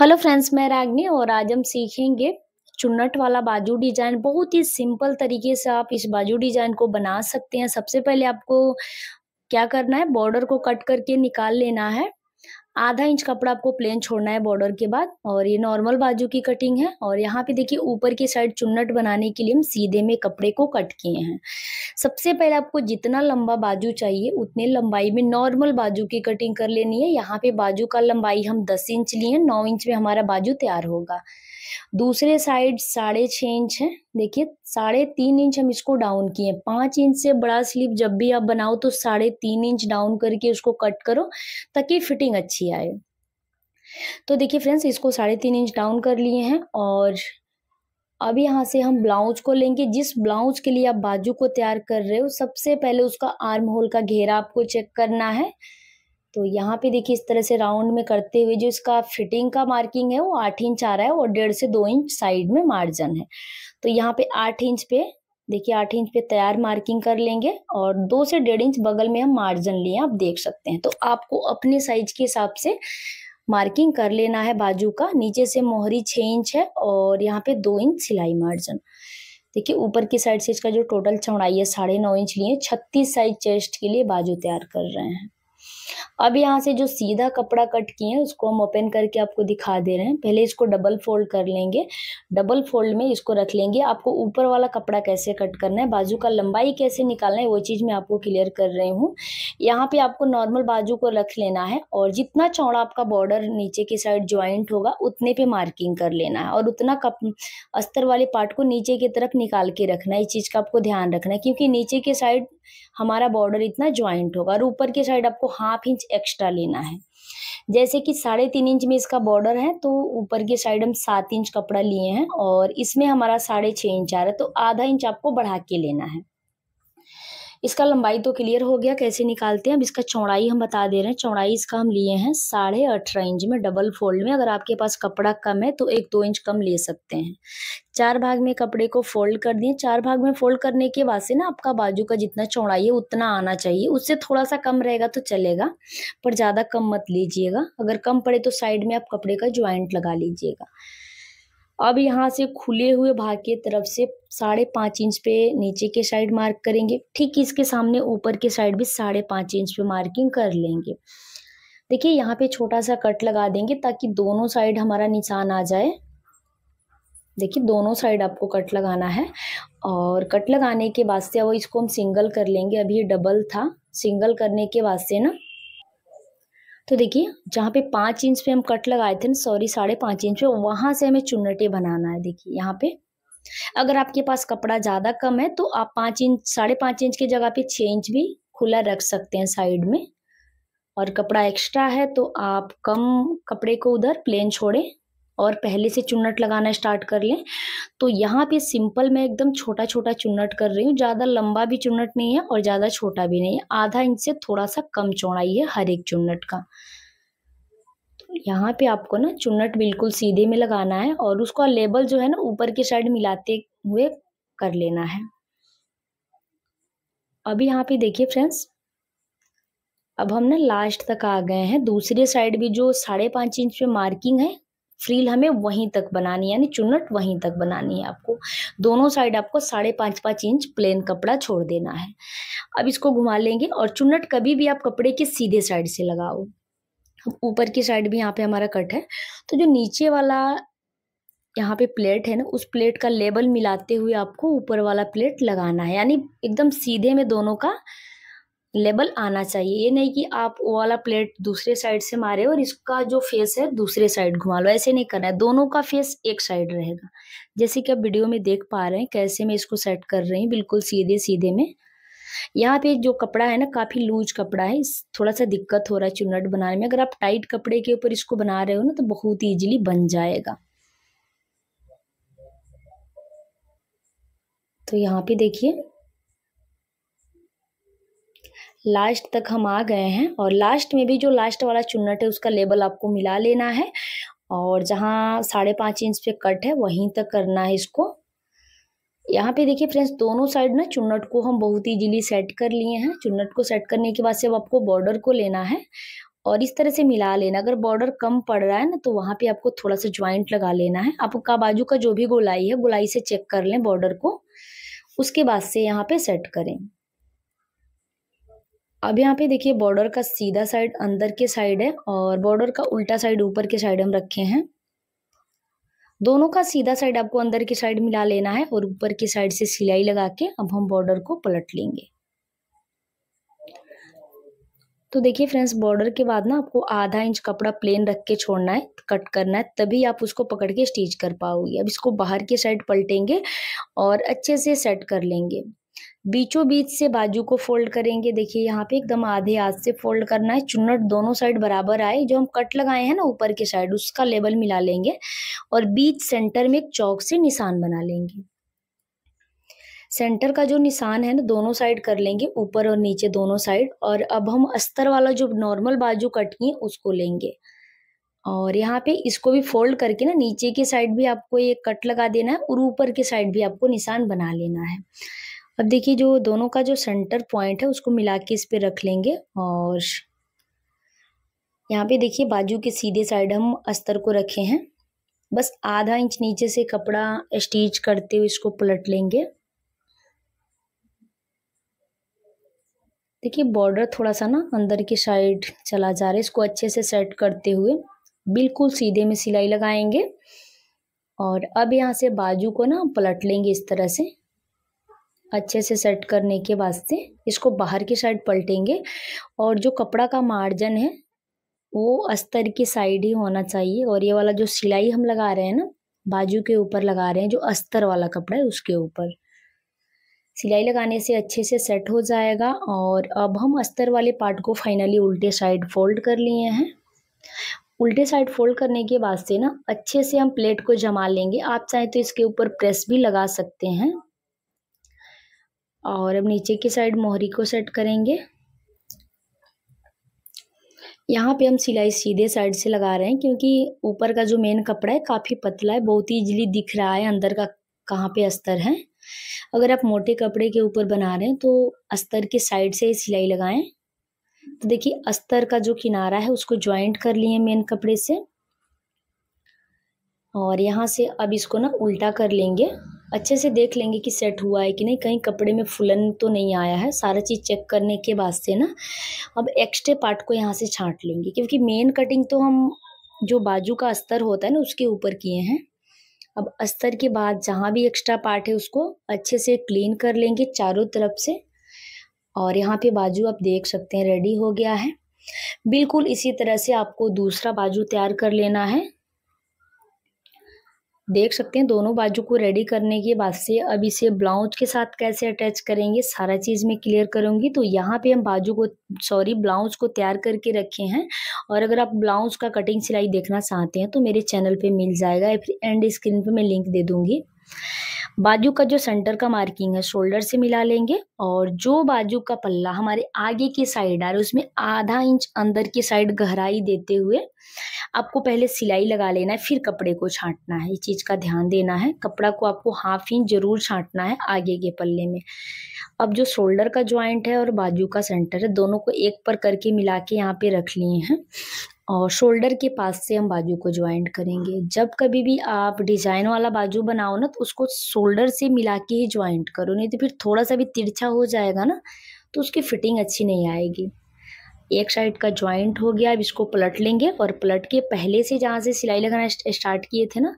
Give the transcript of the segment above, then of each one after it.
hello friends मैं रागनी और आज हम सीखेंगे चुन्नट वाला बाजू डिज़ाइन बहुत ही सिंपल तरीके से आप इस बाजू डिज़ाइन को बना सकते हैं सबसे पहले आपको क्या करना है बॉर्डर को कट करके निकाल लेना है आधा इंच कपड़ा आपको प्लेन छोड़ना है बॉर्डर के बाद और ये नॉर्मल बाजू की कटिंग है और यहाँ पे देखिए ऊपर की साइड चुन्नट बनाने के लिए हम सीधे में कपड़े को कट किए हैं सबसे पहले आपको जितना लंबा बाजू चाहिए उतने लंबाई में नॉर्मल बाजू की कटिंग कर लेनी है यहाँ पे बाजू का लंबाई हम दस इंच लिए नौ इंच में हमारा बाजू तैयार होगा दूसरे साइड साढ़े छः इंच है देखिए साढ़े तीन इंच हम इसको डाउन किए पाँच इंच से बड़ा स्लीव जब भी आप बनाओ तो साढ़े तीन इंच डाउन करके उसको कट करो ताकि फिटिंग अच्छी आए तो देखिए फ्रेंड्स इसको साढ़े तीन इंच डाउन कर लिए हैं और अब यहाँ से हम ब्लाउज को लेंगे जिस ब्लाउज के लिए आप बाजू को तैयार कर रहे हो सबसे पहले उसका आर्म होल का घेरा आपको चेक करना है तो यहाँ पे देखिए इस तरह से राउंड में करते हुए जो इसका फिटिंग का मार्किंग है वो आठ इंच आ रहा है और डेढ़ से दो इंच साइड में मार्जन है तो यहाँ पे आठ इंच पे देखिए आठ इंच पे तैयार मार्किंग कर लेंगे और दो से डेढ़ इंच बगल में हम मार्जिन लिए आप देख सकते हैं तो आपको अपने साइज के हिसाब से मार्किंग कर लेना है बाजू का नीचे से मोहरी छः इंच है और यहाँ पे दो इंच सिलाई मार्जन देखिए ऊपर की साइड से इसका जो टोटल चौड़ाई है साढ़े नौ इंच लिए छत्तीस साइज चेस्ट के लिए बाजू तैयार कर रहे हैं अब यहाँ से जो सीधा कपड़ा कट किए हैं उसको हम ओपन करके आपको दिखा दे रहे हैं पहले इसको डबल फोल्ड कर लेंगे डबल फोल्ड में इसको रख लेंगे आपको ऊपर वाला कपड़ा कैसे कट करना है बाजू का लंबाई कैसे निकालना है वो चीज़ मैं आपको क्लियर कर रही हूँ यहाँ पर आपको नॉर्मल बाजू को रख लेना है और जितना चौड़ा आपका बॉर्डर नीचे की साइड ज्वाइंट होगा उतने पर मार्किंग कर लेना है और उतना कप अस्तर वाले पार्ट को नीचे की तरफ निकाल के रखना है इस चीज़ का आपको ध्यान रखना है क्योंकि नीचे के साइड हमारा बॉर्डर इतना ज्वाइंट होगा और ऊपर की साइड आपको हाँ हाफ इंच एक्स्ट्रा लेना है जैसे कि साढ़े तीन इंच में इसका बॉर्डर है तो ऊपर की साइड हम सात इंच कपड़ा लिए हैं और इसमें हमारा साढ़े छः इंच आ रहा है तो आधा इंच आपको बढ़ा के लेना है इसका लंबाई तो क्लियर हो गया कैसे निकालते हैं अब इसका चौड़ाई हम बता दे रहे हैं चौड़ाई इसका हम लिए हैं साढ़े अठारह इंच में डबल फोल्ड में अगर आपके पास कपड़ा कम है तो एक दो इंच कम ले सकते हैं चार भाग में कपड़े को फोल्ड कर दिए चार भाग में फोल्ड करने के बाद से ना आपका बाजू का जितना चौड़ाई है उतना आना चाहिए उससे थोड़ा सा कम रहेगा तो चलेगा पर ज़्यादा कम मत लीजिएगा अगर कम पड़े तो साइड में आप कपड़े का ज्वाइंट लगा लीजिएगा अब यहाँ से खुले हुए भाग के तरफ से साढ़े पाँच इंच पे नीचे के साइड मार्क करेंगे ठीक इसके सामने ऊपर के साइड भी साढ़े पाँच इंच पे मार्किंग कर लेंगे देखिए यहाँ पे छोटा सा कट लगा देंगे ताकि दोनों साइड हमारा निशान आ जाए देखिए दोनों साइड आपको कट लगाना है और कट लगाने के वास्ते वो इसको हम सिंगल कर लेंगे अभी डबल था सिंगल करने के वास्ते ना तो देखिए जहाँ पे पाँच इंच पे हम कट लगाए थे ना सॉरी साढ़े पाँच इंच पे वहाँ से हमें चुनटे बनाना है देखिए यहाँ पे अगर आपके पास कपड़ा ज़्यादा कम है तो आप पाँच इंच साढ़े पाँच इंच की जगह पे छः इंच भी खुला रख सकते हैं साइड में और कपड़ा एक्स्ट्रा है तो आप कम कपड़े को उधर प्लेन छोड़ें और पहले से चुन्नट लगाना स्टार्ट कर लें तो यहाँ पे सिंपल मैं एकदम छोटा छोटा चुन्नट कर रही हूँ ज़्यादा लंबा भी चुन्नट नहीं है और ज़्यादा छोटा भी नहीं है आधा इंच से थोड़ा सा कम चौड़ाई है हर एक चुन्नट का तो यहाँ पे आपको ना चुन्नट बिल्कुल सीधे में लगाना है और उसका लेबल जो है ना ऊपर के साइड मिलाते हुए कर लेना है अभी यहाँ पे देखिए फ्रेंड्स अब हम ना लास्ट तक आ गए हैं दूसरे साइड भी जो साढ़े पाँच इंच पे मार्किंग है फ्रील हमें वहीं तक बनानी है यानी चुन्नट वहीं तक बनानी है आपको दोनों साइड आपको साढ़े पाँच पाँच इंच प्लेन कपड़ा छोड़ देना है अब इसको घुमा लेंगे और चुन्नट कभी भी आप कपड़े के सीधे साइड से लगाओ ऊपर की साइड भी यहाँ पे हमारा कट है तो जो नीचे वाला यहाँ पे प्लेट है ना उस प्लेट का लेबल मिलाते हुए आपको ऊपर वाला प्लेट लगाना है यानी एकदम सीधे में दोनों का लेबल आना चाहिए ये नहीं कि आप वो वाला प्लेट दूसरे साइड से मारे और इसका जो फेस है दूसरे साइड घुमा लो ऐसे नहीं करना है दोनों का फेस एक साइड रहेगा जैसे कि आप वीडियो में देख पा रहे हैं कैसे मैं इसको सेट कर रही हूँ बिल्कुल सीधे सीधे में यहाँ पे जो कपड़ा है ना काफ़ी लूज कपड़ा है थोड़ा सा दिक्कत हो रहा है चुनट बनाने में अगर आप टाइट कपड़े के ऊपर इसको बना रहे हो ना तो बहुत ईजिली बन जाएगा तो यहाँ पे देखिए लास्ट तक हम आ गए हैं और लास्ट में भी जो लास्ट वाला चुन्नट है उसका लेबल आपको मिला लेना है और जहाँ साढ़े पाँच इंच पे कट है वहीं तक करना है इसको यहाँ पे देखिए फ्रेंड्स दोनों साइड ना चुन्नट को हम बहुत इजीली सेट कर लिए हैं चुन्नट को सेट करने के बाद से अब आपको बॉर्डर को लेना है और इस तरह से मिला लेना अगर बॉर्डर कम पड़ रहा है ना तो वहाँ पे आपको थोड़ा सा ज्वाइंट लगा लेना है आपका बाजू का जो भी गोलाई है गोलाई से चेक कर लें बॉर्डर को उसके बाद से यहाँ पे सेट करें अब यहाँ पे देखिए बॉर्डर का सीधा साइड अंदर के साइड है और बॉर्डर का उल्टा साइड ऊपर के साइड हम रखे हैं दोनों का सीधा साइड आपको अंदर की साइड मिला लेना है और ऊपर की साइड से सिलाई लगा के अब हम बॉर्डर को पलट लेंगे तो देखिए फ्रेंड्स बॉर्डर के बाद ना आपको आधा इंच कपड़ा प्लेन रख के छोड़ना है कट करना है तभी आप उसको पकड़ के स्टिच कर पाओगे अब इसको बाहर के साइड पलटेंगे और अच्छे से सेट कर लेंगे बीचों बीच से बाजू को फोल्ड करेंगे देखिए यहाँ पे एकदम आधे हाथ से फोल्ड करना है चुन्नट दोनों साइड बराबर आए जो हम कट लगाए हैं ना ऊपर के साइड उसका लेबल मिला लेंगे और बीच सेंटर में एक चौक से निशान बना लेंगे सेंटर का जो निशान है ना दोनों साइड कर लेंगे ऊपर और नीचे दोनों साइड और अब हम अस्तर वाला जो नॉर्मल बाजू कट किए उसको लेंगे और यहाँ पे इसको भी फोल्ड करके ना नीचे के साइड भी आपको ये कट लगा देना है और ऊपर के साइड भी आपको निशान बना लेना है अब देखिए जो दोनों का जो सेंटर पॉइंट है उसको मिला के इस पर रख लेंगे और यहाँ पे देखिए बाजू के सीधे साइड हम अस्तर को रखे हैं बस आधा इंच नीचे से कपड़ा स्टिच करते हुए इसको पलट लेंगे देखिए बॉर्डर थोड़ा सा ना अंदर की साइड चला जा रहा है इसको अच्छे से सेट करते हुए बिल्कुल सीधे में सिलाई लगाएंगे और अब यहाँ से बाजू को ना पलट लेंगे इस तरह से अच्छे से सेट करने के वास्ते इसको बाहर की साइड पलटेंगे और जो कपड़ा का मार्जन है वो अस्तर की साइड ही होना चाहिए और ये वाला जो सिलाई हम लगा रहे हैं ना बाजू के ऊपर लगा रहे हैं जो अस्तर वाला कपड़ा है उसके ऊपर सिलाई लगाने से अच्छे से सेट हो जाएगा और अब हम अस्तर वाले पार्ट को फाइनली उल्टे साइड फोल्ड कर लिए हैं उल्टे साइड फोल्ड करने के बाद से ना अच्छे से हम प्लेट को जमा लेंगे आप चाहें तो इसके ऊपर प्रेस भी लगा सकते हैं और अब नीचे की साइड मोहरी को सेट करेंगे यहाँ पे हम सिलाई सीधे साइड से लगा रहे हैं क्योंकि ऊपर का जो मेन कपड़ा है काफ़ी पतला है बहुत ही इजली दिख रहा है अंदर का कहाँ पे अस्तर है अगर आप मोटे कपड़े के ऊपर बना रहे हैं तो अस्तर के साइड से सिलाई लगाएं तो देखिए अस्तर का जो किनारा है उसको ज्वाइंट कर लिए मेन कपड़े से और यहाँ से अब इसको ना उल्टा कर लेंगे अच्छे से देख लेंगे कि सेट हुआ है कि नहीं कहीं कपड़े में फुलन तो नहीं आया है सारा चीज़ चेक करने के बाद से ना अब एक्स्ट्रे पार्ट को यहाँ से छांट लेंगे क्योंकि मेन कटिंग तो हम जो बाजू का अस्तर होता है ना उसके ऊपर किए हैं अब अस्तर के बाद जहाँ भी एक्स्ट्रा पार्ट है उसको अच्छे से क्लीन कर लेंगे चारों तरफ से और यहाँ पर बाजू आप देख सकते हैं रेडी हो गया है बिल्कुल इसी तरह से आपको दूसरा बाजू तैयार कर लेना है देख सकते हैं दोनों बाजू को रेडी करने के बाद से अब इसे ब्लाउज के साथ कैसे अटैच करेंगे सारा चीज़ मैं क्लियर करूँगी तो यहाँ पे हम बाजू को सॉरी ब्लाउज को तैयार करके रखे हैं और अगर आप ब्लाउज का कटिंग सिलाई देखना चाहते हैं तो मेरे चैनल पे मिल जाएगा या फिर एंड स्क्रीन पे मैं लिंक दे दूँगी बाजू का जो सेंटर का मार्किंग है शोल्डर से मिला लेंगे और जो बाजू का पल्ला हमारे आगे की साइड आ रहा है उसमें आधा इंच अंदर की साइड गहराई देते हुए आपको पहले सिलाई लगा लेना है फिर कपड़े को छांटना है इस चीज़ का ध्यान देना है कपड़ा को आपको हाफ इंच ज़रूर छांटना है आगे के पल्ले में अब जो शोल्डर का ज्वाइंट है और बाजू का सेंटर है दोनों को एक पर करके मिला के यहाँ पे रख लिए हैं और शोल्डर के पास से हम बाजू को ज्वाइंट करेंगे जब कभी भी आप डिजाइन वाला बाजू बनाओ ना तो उसको शोल्डर से मिला के ही ज्वाइंट करो नहीं तो फिर थोड़ा सा भी तिरछा हो जाएगा ना तो उसकी फिटिंग अच्छी नहीं आएगी एक साइड का ज्वाइंट हो गया अब इसको पलट लेंगे और पलट के पहले से जहाँ से सिलाई लगाना स्टार्ट किए थे ना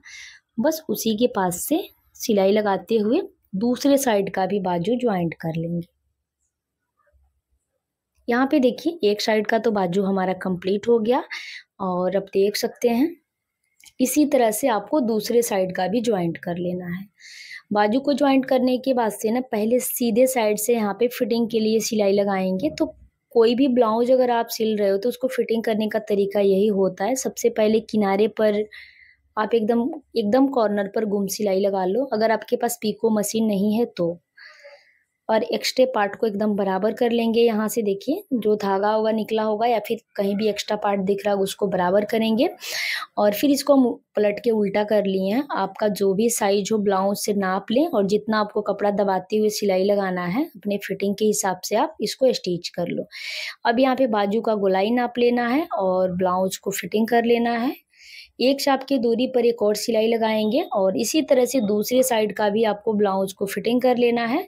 बस उसी के पास से सिलाई लगाते हुए दूसरे साइड का भी बाजू ज्वाइंट कर लेंगे यहाँ पे देखिए एक साइड का तो बाजू हमारा कंप्लीट हो गया और अब देख सकते हैं इसी तरह से आपको दूसरे साइड का भी ज्वाइंट कर लेना है बाजू को ज्वाइंट करने के बाद से ना पहले सीधे साइड से यहाँ पे फिटिंग के लिए सिलाई लगाएंगे तो कोई भी ब्लाउज अगर आप सिल रहे हो तो उसको फिटिंग करने का तरीका यही होता है सबसे पहले किनारे पर आप एकदम एकदम कॉर्नर पर गुम सिलाई लगा लो अगर आपके पास पीको मशीन नहीं है तो और एक्स्ट्रे पार्ट को एकदम बराबर कर लेंगे यहाँ से देखिए जो धागा होगा निकला होगा या फिर कहीं भी एक्स्ट्रा पार्ट दिख रहा होगा उसको बराबर करेंगे और फिर इसको हम पलट के उल्टा कर लिए हैं आपका जो भी साइज हो ब्लाउज से नाप लें और जितना आपको कपड़ा दबाते हुए सिलाई लगाना है अपने फिटिंग के हिसाब से आप इसको स्टिच कर लो अब यहाँ पे बाजू का गोलाई नाप लेना है और ब्लाउज को फिटिंग कर लेना है एक शाप की दूरी पर एक और सिलाई लगाएंगे और इसी तरह से दूसरे साइड का भी आपको ब्लाउज को फिटिंग कर लेना है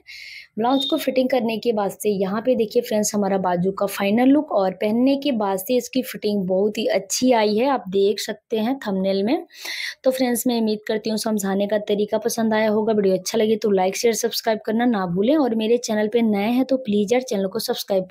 ब्लाउज को फिटिंग करने के बाद से यहाँ पे देखिए फ्रेंड्स हमारा बाजू का फाइनल लुक और पहनने के बाद से इसकी फिटिंग बहुत ही अच्छी आई है आप देख सकते हैं थंबनेल में तो फ्रेंड्स मैं उम्मीद करती हूँ समझाने का तरीका पसंद आया होगा वीडियो अच्छा लगे तो लाइक शेयर सब्सक्राइब करना ना भूलें और मेरे चैनल पर नए हैं तो प्लीज़ यार चैनल को सब्सक्राइब